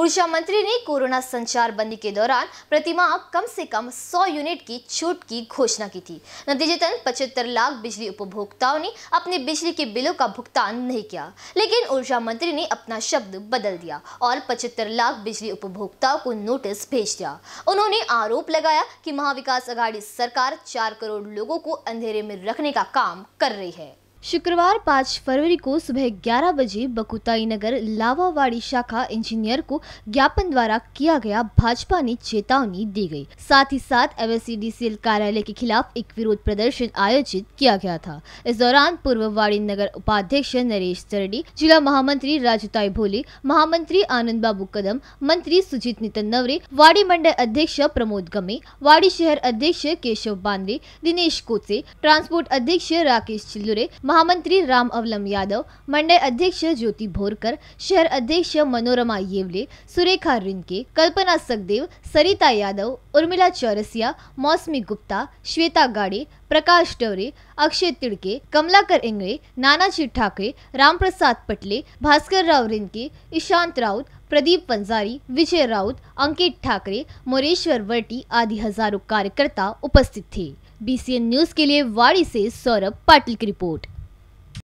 ऊर्जा मंत्री ने कोरोना संचार बंदी के दौरान प्रतिमाह कम से कम 100 यूनिट की छूट की घोषणा की थी नतीजतन 75 लाख बिजली उपभोक्ताओं ने अपने बिजली के बिलों का भुगतान नहीं किया लेकिन ऊर्जा मंत्री ने अपना शब्द बदल दिया और 75 लाख बिजली उपभोक्ताओं को नोटिस भेज दिया उन्होंने आरोप लगाया कि महाविकास अघाड़ी सरकार चार करोड़ लोगों को अंधेरे में रखने का काम कर रही है शुक्रवार पाँच फरवरी को सुबह ग्यारह बजे बकुताई नगर लावावाड़ी शाखा इंजीनियर को ज्ञापन द्वारा किया गया भाजपा ने चेतावनी दी गई साथ ही साथ एमएससीडीसीएल कार्यालय के खिलाफ एक विरोध प्रदर्शन आयोजित किया गया था इस दौरान पूर्व वाड़ी नगर उपाध्यक्ष नरेश तरडी जिला महामंत्री राजूताई भोले महामंत्री आनंद बाबू कदम मंत्री सुजीत नितिन नवरे वाड़ी मंडल अध्यक्ष प्रमोद गमे वाड़ी शहर अध्यक्ष केशव बानवे दिनेश कोसे ट्रांसपोर्ट अध्यक्ष राकेश चिल्लुरे محامنتری رام ಅವಲಂ ಯಾದವ್ ಮಂಡೇ ಅಧ್ಯಕ್ಷ್ಯ জ্যোতিಭೋರ್ಕರ್ ಶಹರ್ ಅಧ್ಯಕ್ಷ್ಯ ಮನೋರಮಾ ಯೇವಲೆ ಸುರೇಖಾ ರೇಡ್ಕಿ ಕಲ್ಪನಾ ศัก ದೇವ ಸрита ಯಾದವ್ ಉರ್ಮಿಲಾ ಚರಸಿಯಾ ಮಾಸ್ಮಿ ಗುಪ್ತಾ ಶ್ವೇತಾ ಗಾಡಿ ಪ್ರಕಾಶ್ ಸ್ಟೋರಿ ಅಕ್ಷೇತ್ ತಿಡ್ಕಿ ಕಮಲಾಕರ್ ಇಂಗ್ರೆ नानाಚಿಠ್ಠಾಕೆ ರಾಮ್ಪ್ರಸಾದ್ ಪಟ್ಲೆ ಭಾಸ್ಕರ್ ರಾವ್ ರೇಡ್ಕಿ ಇಶಾಂತ್ ರಾವ್ ಪ್ರದೀಪ್ ಪಂಜಾರಿ ವಿಜಯ್ ರಾವ್ ಅಂಕಿತ್ ಠಾಕ್ರೆ ಮೋರೀಶವರ್ ವರ್ಟಿ ಆದಿ ಹಜಾರೋ ಕಾರ್ಯಕರ್ತ ಉಪಸ್ಥಿತಿ ಬಿ ಸಿ ಎ ನ್ಯೂಸ್ ಕೆ ಲಿಯೇ ವಾರಿ ಸೇ ಸೌರವ್ ಪಾಟೀಲ್ ಕಿ ರಿಪೋರ್ಟ್